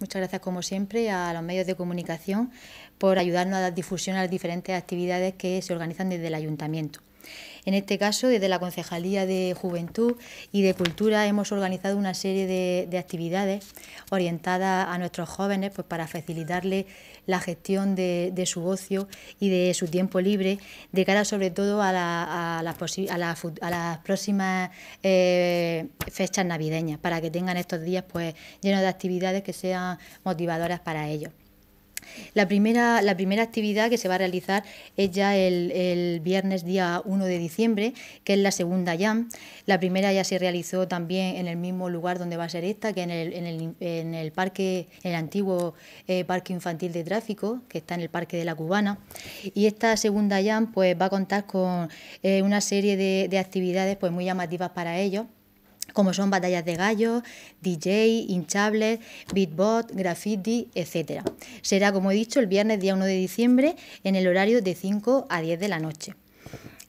Muchas gracias, como siempre, a los medios de comunicación por ayudarnos a dar difusión a las diferentes actividades que se organizan desde el ayuntamiento. En este caso, desde la Concejalía de Juventud y de Cultura hemos organizado una serie de, actividades orientadas a nuestros jóvenes pues, para facilitarles la gestión de, su ocio y de su tiempo libre, de cara sobre todo a, las, a las, próximas eh, fechas navideñas, para que tengan estos días pues, llenos de actividades que sean motivadoras para ellos. La primera, la primera actividad que se va a realizar es ya el, el, viernes día 1 de diciembre, que es la segunda jam. La primera ya se realizó también en el mismo lugar donde va a ser esta, que en el, en el, en el parque, el antiguo eh, parque infantil de tráfico, que está en el parque de la Cubana. Y esta segunda jam pues, va a contar con eh, una serie de, de actividades pues, muy llamativas para ellos como son batallas de gallos, DJ, hinchables, beatbox, graffiti, etc. Será, como he dicho, el viernes día 1 de diciembre en el horario de 5 a 10 de la noche.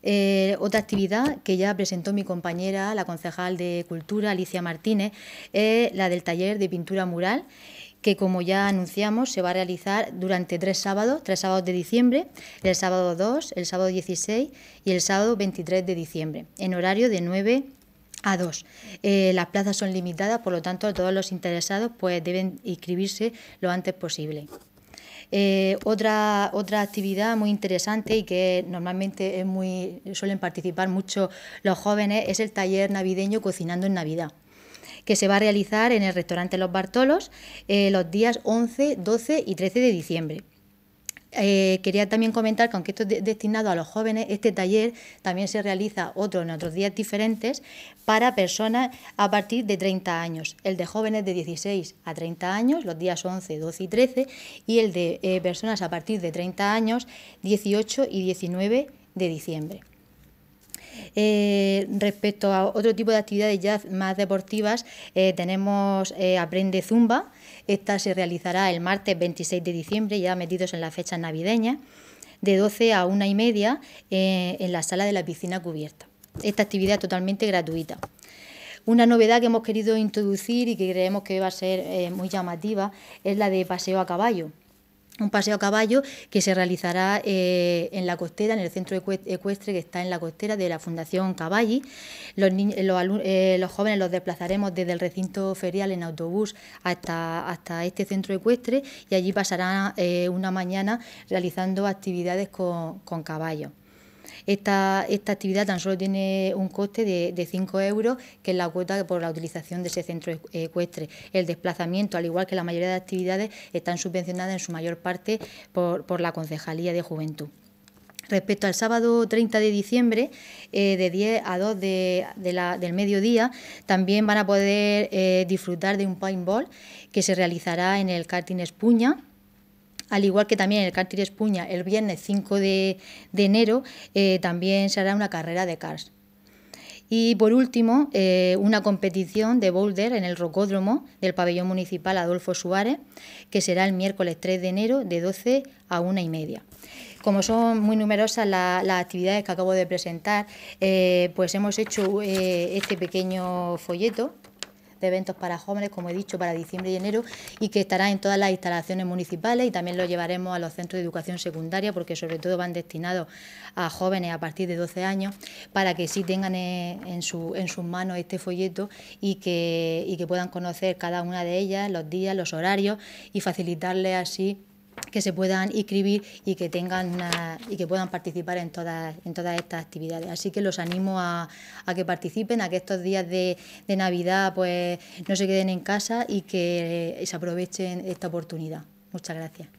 Eh, otra actividad que ya presentó mi compañera, la concejal de Cultura, Alicia Martínez, es la del taller de pintura mural, que como ya anunciamos se va a realizar durante tres sábados, tres sábados de diciembre, el sábado 2, el sábado 16 y el sábado 23 de diciembre, en horario de 9 a dos. Eh, las plazas son limitadas, por lo tanto, todos los interesados pues, deben inscribirse lo antes posible. Eh, otra, actividad muy interesante y que normalmente es muy, suelen participar mucho los jóvenes es el taller navideño Cocinando en Navidad, que se va a realizar en el restaurante Los Bartolos eh, los días 11, 12 y 13 de diciembre. Eh, quería también comentar que aunque esto es destinado a los jóvenes, este taller también se realiza otro en otros días diferentes para personas a partir de 30 años. El de jóvenes de 16 a 30 años, los días 11, 12 y 13, y el de eh, personas a partir de 30 años, 18 y 19 de diciembre. Eh, respecto a otro tipo de actividades ya más deportivas, eh, tenemos eh, Aprende Zumba. Esta se realizará el martes 26 de diciembre, ya metidos en las fecha navideña de 12 a una y media en la sala de la piscina cubierta. Esta actividad es totalmente gratuita. Una novedad que hemos querido introducir y que creemos que va a ser muy llamativa es la de paseo a caballo un paseo a caballo que se realizará eh, en la costera, en el centro ecuestre que está en la costera de la Fundación Caballi. Los, eh, los jóvenes los desplazaremos desde el recinto ferial en autobús hasta, este centro ecuestre y allí pasarán eh, una mañana realizando actividades con, con caballos. Esta, actividad tan solo tiene un coste de, 5 euros, que es la cuota por la utilización de ese centro ecuestre. El desplazamiento, al igual que la mayoría de actividades, están subvencionadas en su mayor parte por, la Concejalía de Juventud. Respecto al sábado 30 de diciembre, eh, de 10 a 2 del mediodía, también van a poder eh, disfrutar de un paintball que se realizará en el karting Espuña al igual que también el Cártir Espuña el viernes 5 de, enero, eh, también se hará una carrera de cars. Y por último, eh, una competición de boulder en el rocódromo del pabellón municipal Adolfo Suárez, que será el miércoles 3 de enero de 12 a 1 y media. Como son muy numerosas las actividades que acabo de presentar, eh, pues hemos hecho este pequeño folleto de este eventos para jóvenes, como he dicho, para diciembre y enero, y que estará en todas las instalaciones municipales y también lo llevaremos a los centros de educación secundaria, porque sobre todo van destinados a jóvenes a partir de 12 años, para que sí tengan en, sus manos este folleto y que, y que puedan conocer cada una de ellas, los días, los horarios y facilitarles así que se puedan inscribir y que tengan eh, y que puedan participar en todas en todas estas actividades. Así que los animo a, que participen, a que estos días de, de, Navidad pues no se queden en casa y que eh, se aprovechen esta oportunidad. Muchas gracias.